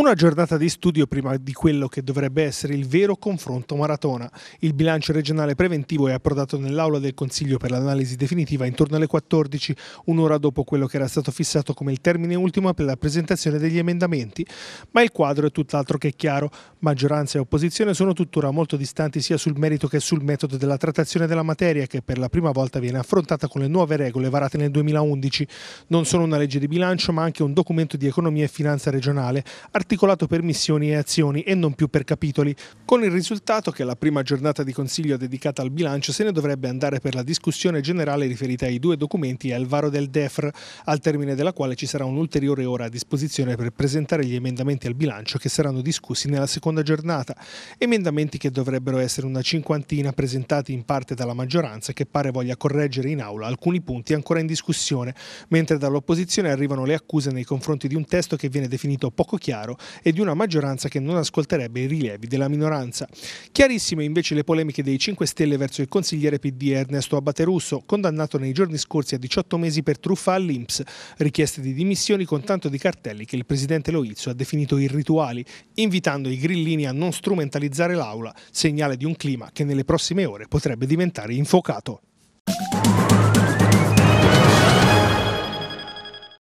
Una giornata di studio prima di quello che dovrebbe essere il vero confronto maratona. Il bilancio regionale preventivo è approdato nell'aula del Consiglio per l'analisi definitiva intorno alle 14, un'ora dopo quello che era stato fissato come il termine ultimo per la presentazione degli emendamenti. Ma il quadro è tutt'altro che chiaro. Maggioranza e opposizione sono tuttora molto distanti sia sul merito che sul metodo della trattazione della materia che per la prima volta viene affrontata con le nuove regole varate nel 2011. Non sono una legge di bilancio ma anche un documento di economia e finanza regionale, articolo articolato per missioni e azioni e non più per capitoli, con il risultato che la prima giornata di consiglio dedicata al bilancio se ne dovrebbe andare per la discussione generale riferita ai due documenti e al varo del DEFR, al termine della quale ci sarà un'ulteriore ora a disposizione per presentare gli emendamenti al bilancio che saranno discussi nella seconda giornata, emendamenti che dovrebbero essere una cinquantina presentati in parte dalla maggioranza che pare voglia correggere in aula alcuni punti ancora in discussione, mentre dall'opposizione arrivano le accuse nei confronti di un testo che viene definito poco chiaro chiaro e di una maggioranza che non ascolterebbe i rilievi della minoranza. Chiarissime invece le polemiche dei 5 Stelle verso il consigliere PD Ernesto Abbaterusso, condannato nei giorni scorsi a 18 mesi per truffa all'Inps, richieste di dimissioni con tanto di cartelli che il presidente Loizzo ha definito irrituali, invitando i grillini a non strumentalizzare l'aula, segnale di un clima che nelle prossime ore potrebbe diventare infocato.